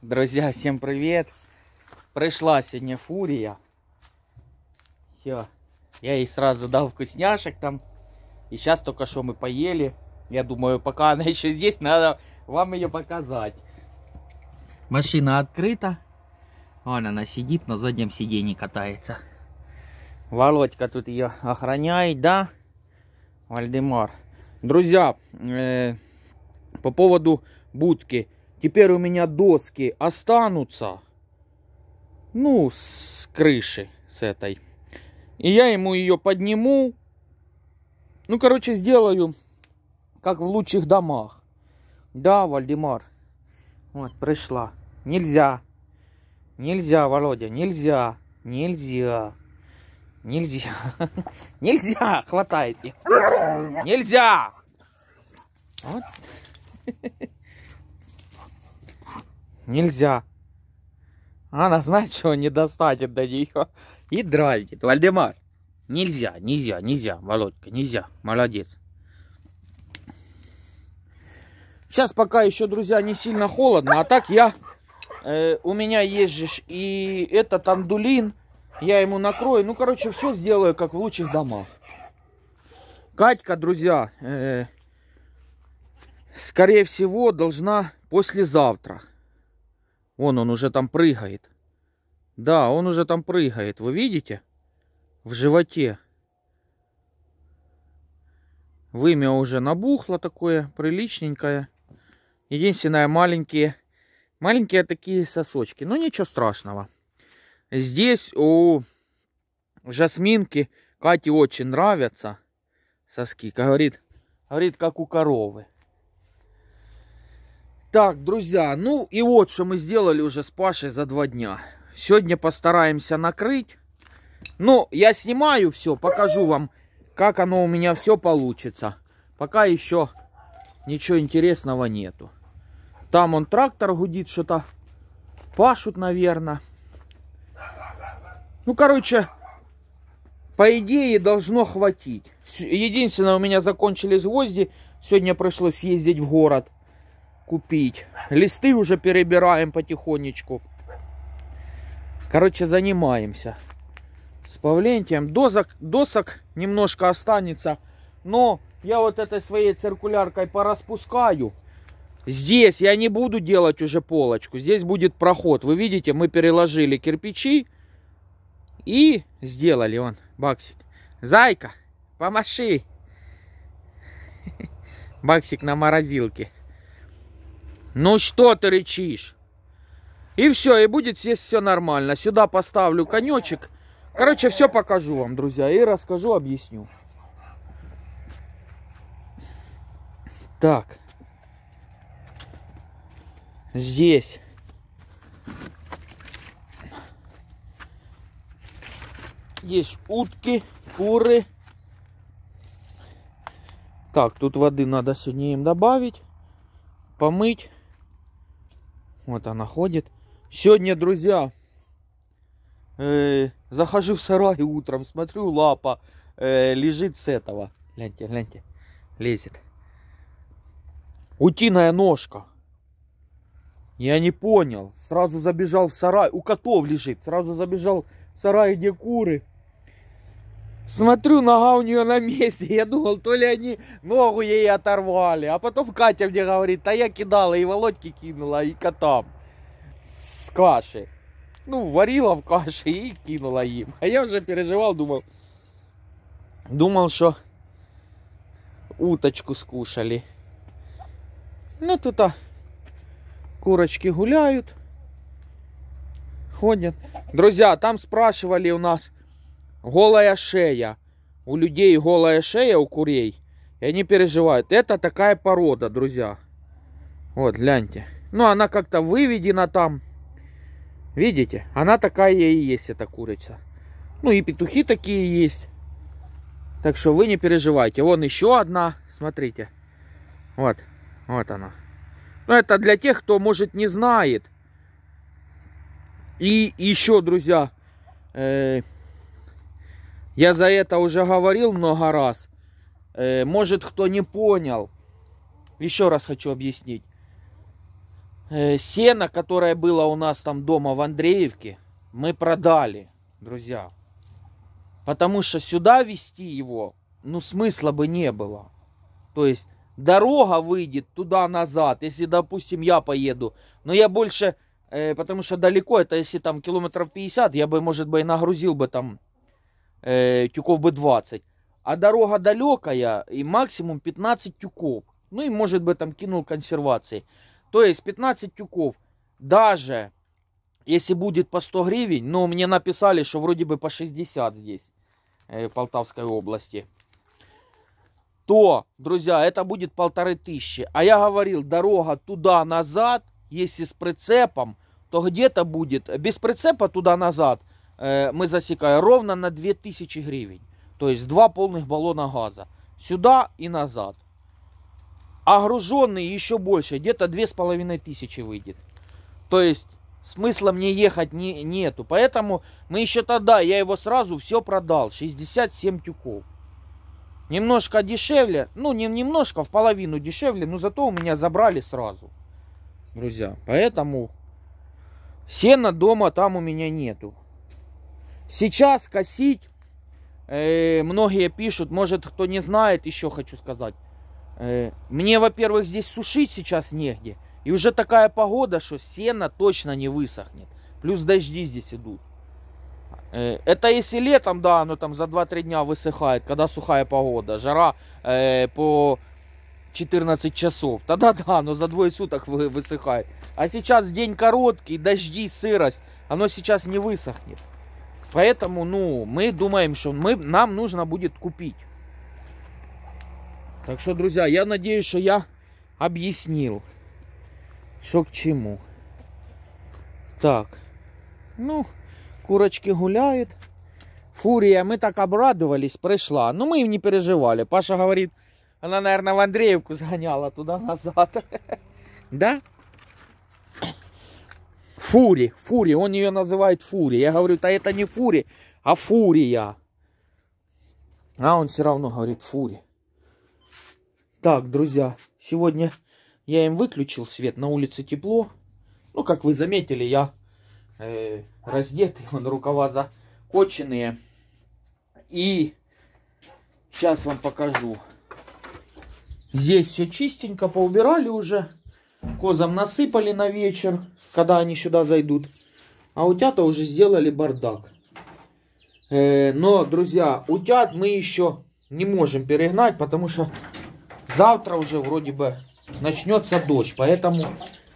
Друзья, всем привет! Пришла сегодня фурия. Все. Я ей сразу дал вкусняшек там. И сейчас только что мы поели. Я думаю, пока она еще здесь, надо вам ее показать. Машина открыта. Вон она сидит, на заднем сиденье катается. Володька тут ее охраняет, да? Вальдемар. Друзья, э, по поводу будки. Теперь у меня доски останутся. Ну, с крыши, с этой. И я ему ее подниму. Ну, короче, сделаю, как в лучших домах. Да, Вальдемар. Вот, пришла. Нельзя. Нельзя, Володя, нельзя. Нельзя. Нельзя. Нельзя, хватает их. Нельзя. Вот. Нельзя. Она знает, что не достанет до нее. И дразнит. Вальдемар. Нельзя, нельзя, нельзя, Володька, нельзя. Молодец. Сейчас пока еще, друзья, не сильно холодно. А так я... Э, у меня есть же и этот андулин я ему накрою. Ну, короче, все сделаю, как в лучших домах. Катька, друзья, э, скорее всего, должна послезавтра. Вон он уже там прыгает. Да, он уже там прыгает. Вы видите? В животе. Вымя уже набухло такое, приличненькое. Единственное, маленькие, маленькие такие сосочки. Но ну, ничего страшного. Здесь у Жасминки Кате очень нравятся соски. Говорит, говорит, как у коровы. Так, друзья, ну и вот, что мы сделали уже с Пашей за два дня. Сегодня постараемся накрыть. Ну, я снимаю все, покажу вам, как оно у меня все получится. Пока еще ничего интересного нету. Там он трактор гудит, что-то пашут, наверное. Ну, короче, по идее должно хватить. Единственное, у меня закончились гвозди. Сегодня пришлось съездить в город купить. Листы уже перебираем потихонечку. Короче, занимаемся. С Павлентием. Дозок, досок немножко останется. Но я вот этой своей циркуляркой пораспускаю. Здесь я не буду делать уже полочку. Здесь будет проход. Вы видите, мы переложили кирпичи и сделали он, Баксик. Зайка, помаши. Баксик на морозилке. Ну что ты рычишь? И все, и будет здесь все нормально. Сюда поставлю конечек. Короче, все покажу вам, друзья. И расскажу, объясню. Так. Здесь. Есть утки, куры. Так, тут воды надо сегодня им добавить, помыть. Вот она ходит. Сегодня, друзья, э, захожу в сарай утром, смотрю, лапа э, лежит с этого. Гляньте, гляньте, лезет. Утиная ножка. Я не понял. Сразу забежал в сарай. У котов лежит. Сразу забежал сарай, где куры. Смотрю, нога у нее на месте. Я думал, то ли они ногу ей оторвали. А потом Катя мне говорит, а я кидала, и Володьке кинула, и котам. С каши. Ну, варила в каше и кинула им. А я уже переживал, думал, думал, что уточку скушали. Ну, тут а, курочки гуляют ходят. Друзья, там спрашивали у нас голая шея. У людей голая шея, у курей. И они переживают. Это такая порода, друзья. Вот, гляньте. Ну, она как-то выведена там. Видите? Она такая и есть, эта курица. Ну, и петухи такие есть. Так что вы не переживайте. Вон еще одна. Смотрите. Вот. Вот она. Ну, это для тех, кто, может, не знает. И еще, друзья, э, я за это уже говорил много раз. Э, может, кто не понял, еще раз хочу объяснить. Э, сено, которое было у нас там дома в Андреевке, мы продали, друзья. Потому что сюда везти его, ну, смысла бы не было. То есть дорога выйдет туда-назад, если, допустим, я поеду. Но я больше Э, потому что далеко, это если там километров 50, я бы, может быть, и нагрузил бы там э, тюков бы 20. А дорога далекая, и максимум 15 тюков. Ну и, может быть, там кинул консервации. То есть 15 тюков. Даже если будет по 100 гривен, но мне написали, что вроде бы по 60 здесь, э, в Полтавской области. То, друзья, это будет полторы тысячи. А я говорил, дорога туда-назад если с прицепом, то где-то будет, без прицепа туда-назад э, мы засекаем ровно на 2000 гривен. То есть два полных баллона газа. Сюда и назад. А груженный еще больше, где-то 2500 выйдет. То есть смысла мне ехать не, нету. Поэтому мы еще тогда, я его сразу все продал. 67 тюков. Немножко дешевле, ну не немножко, а в половину дешевле, но зато у меня забрали сразу друзья. Поэтому сена дома там у меня нету. Сейчас косить, э, многие пишут, может кто не знает, еще хочу сказать. Э, мне, во-первых, здесь сушить сейчас негде. И уже такая погода, что сена точно не высохнет. Плюс дожди здесь идут. Э, это если летом, да, оно там за 2-3 дня высыхает, когда сухая погода. Жара э, по 14 часов. Да-да-да, но за двое суток вы высыхает. А сейчас день короткий, дожди, сырость. Оно сейчас не высохнет. Поэтому, ну, мы думаем, что мы, нам нужно будет купить. Так что, друзья, я надеюсь, что я объяснил, что к чему. Так, ну, курочки гуляют. Фурия, мы так обрадовались, пришла. Но ну, мы им не переживали. Паша говорит, она, наверное, в Андреевку сгоняла туда-назад. Да? Фури, фури, он ее называет фури. Я говорю, да это не фури, а фурия. А он все равно говорит фури. Так, друзья, сегодня я им выключил свет, на улице тепло. Ну, как вы заметили, я э, раздетый, он рукава закоченные. И сейчас вам покажу. Здесь все чистенько, поубирали уже. Козам насыпали на вечер, когда они сюда зайдут. А утята уже сделали бардак. Э, но, друзья, утят мы еще не можем перегнать, потому что завтра уже вроде бы начнется дождь. Поэтому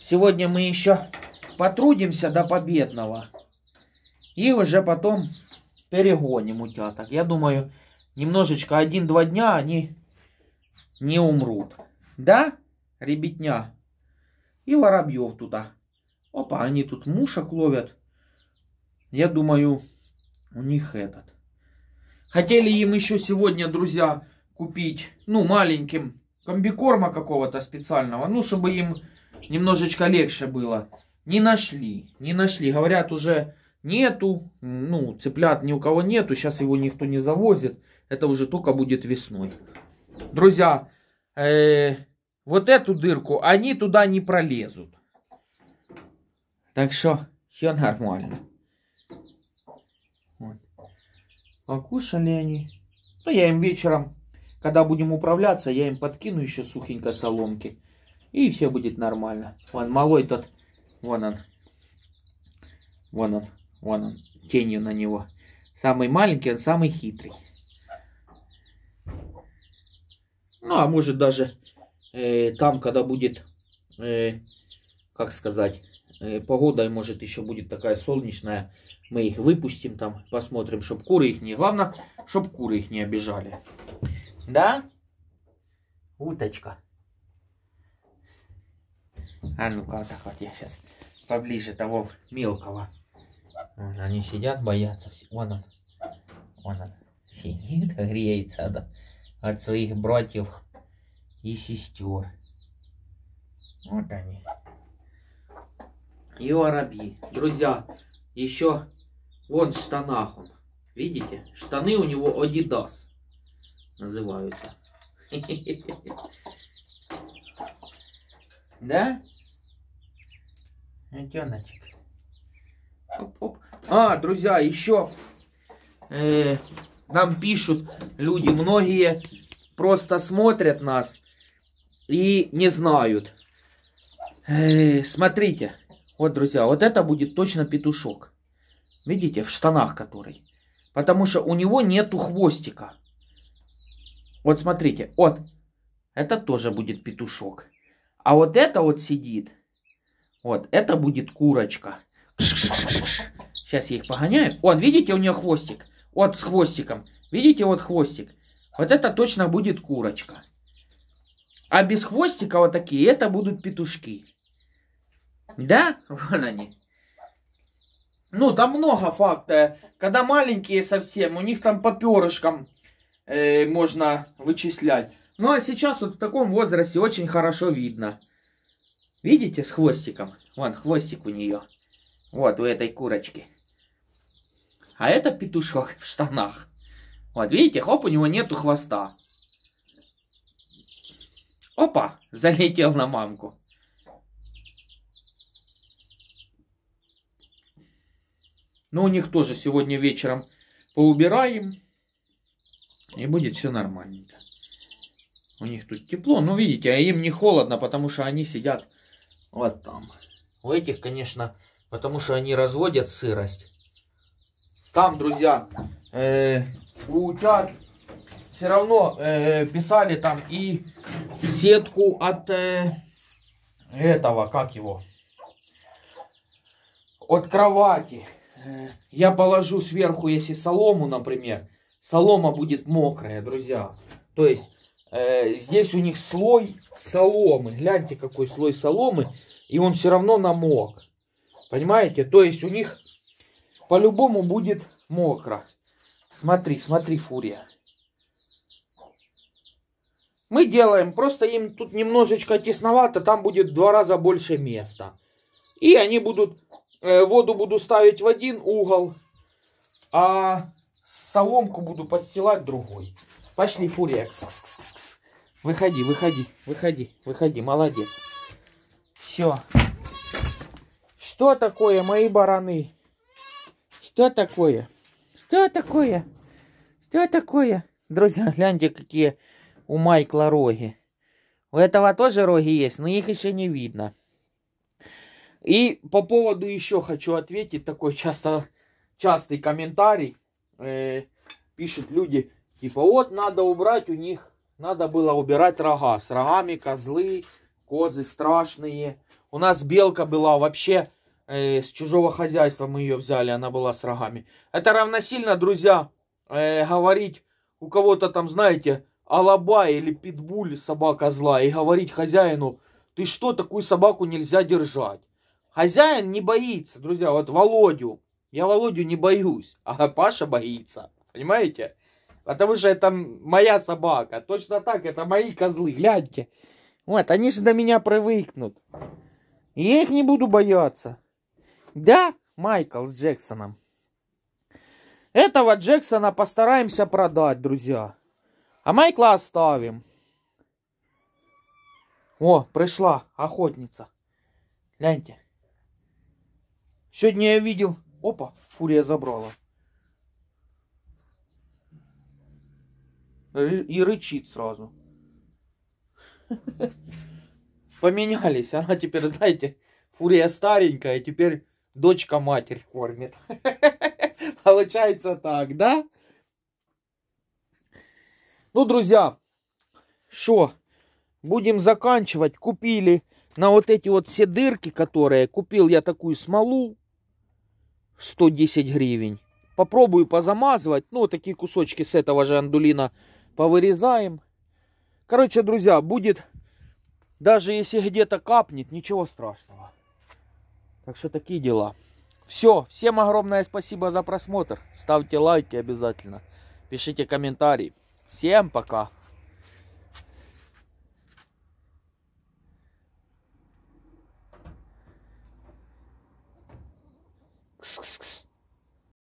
сегодня мы еще потрудимся до победного. И уже потом перегоним утяток. Я думаю, немножечко, один-два дня они не умрут. Да, ребятня? И воробьев тут. А. Опа, они тут мушек ловят. Я думаю, у них этот. Хотели им еще сегодня, друзья, купить, ну, маленьким комбикорма какого-то специального, ну, чтобы им немножечко легче было. Не нашли, не нашли. Говорят, уже нету, ну, цыплят ни у кого нету, сейчас его никто не завозит. Это уже только будет весной друзья, э, вот эту дырку они туда не пролезут. Так что все нормально. Вот. Покушали они. Ну, я им вечером, когда будем управляться, я им подкину еще сухенько соломки. И все будет нормально. Вон, малой тот, вон он. Вон он, вон он, тенью на него. Самый маленький, он самый хитрый. Ну, а может даже э, там, когда будет, э, как сказать, э, погода, может еще будет такая солнечная, мы их выпустим там, посмотрим, чтобы куры их не... Главное, чтобы куры их не обижали. Да? Уточка. А ну-ка, так вот я сейчас поближе того мелкого. Вон, они сидят, боятся. Вон он. Вон он. Сидит, греется. Да от своих братьев и сестер. Вот они. И воробьи. Друзья, еще вон в штанах он. Видите? Штаны у него Adidas называются. Да? Утеночек. А, друзья, еще э, нам пишут люди многие просто смотрят нас и не знают. Э, смотрите, вот, друзья, вот это будет точно петушок. Видите, в штанах который. Потому что у него нету хвостика. Вот смотрите, вот. Это тоже будет петушок. А вот это вот сидит. Вот, это будет курочка. Сейчас я их погоняю. Вот, видите, у нее хвостик. Вот с хвостиком. Видите вот хвостик? Вот это точно будет курочка. А без хвостика вот такие, это будут петушки. Да? Вон они. Ну, там много факта. Когда маленькие совсем, у них там по перышкам э, можно вычислять. Ну, а сейчас вот в таком возрасте очень хорошо видно. Видите, с хвостиком? Вон, хвостик у нее. Вот, у этой курочки. А это петушок в штанах. Вот, видите, хоп, у него нету хвоста. Опа, залетел на мамку. Но ну, у них тоже сегодня вечером поубираем. И будет все нормально. У них тут тепло. Ну, видите, а им не холодно, потому что они сидят вот там. У этих, конечно, потому что они разводят сырость. Там, друзья, э, у утят все равно э, писали там и сетку от э, этого, как его, от кровати. Э, я положу сверху, если солому, например, солома будет мокрая, друзья. То есть э, здесь у них слой соломы. Гляньте, какой слой соломы. И он все равно намок. Понимаете? То есть у них по-любому будет мокро. Смотри, смотри, Фурия. Мы делаем, просто им тут немножечко тесновато, там будет в два раза больше места. И они будут, э, воду буду ставить в один угол, а соломку буду подстилать другой. Пошли, Фурия. Выходи, выходи, выходи, выходи, молодец. Все. Что такое, мои бараны? Что такое? Что такое? Что такое? Друзья, гляньте, какие у Майкла роги. У этого тоже роги есть, но их еще не видно. И по поводу еще хочу ответить, такой часто, частый комментарий. Э, пишут люди, типа, вот надо убрать у них, надо было убирать рога. С рогами козлы, козы страшные. У нас белка была вообще э, с чужого хозяйства мы ее взяли, она была с рогами. Это равносильно, друзья, э, говорить у кого-то там, знаете, алабай или питбуль собака зла и говорить хозяину, ты что, такую собаку нельзя держать. Хозяин не боится, друзья, вот Володю, я Володю не боюсь, а Паша боится, понимаете? Потому что это моя собака, точно так, это мои козлы, гляньте. Вот, они же до меня привыкнут. я их не буду бояться. Да, Майкл с Джексоном. Этого Джексона постараемся продать, друзья. А Майкла оставим. О, пришла охотница. Гляньте. Сегодня я видел... Опа, фурия забрала. И рычит сразу. Поменялись. Она теперь, знаете, фурия старенькая. Теперь дочка матерь кормит. Получается так, да? Ну, друзья, что, будем заканчивать. Купили на вот эти вот все дырки, которые купил я такую смолу, 110 гривен. Попробую позамазывать. Ну, такие кусочки с этого же андулина повырезаем. Короче, друзья, будет, даже если где-то капнет, ничего страшного. Так что такие дела. Все, всем огромное спасибо за просмотр. Ставьте лайки обязательно. Пишите комментарии. Всем пока. Кс-кс-кс.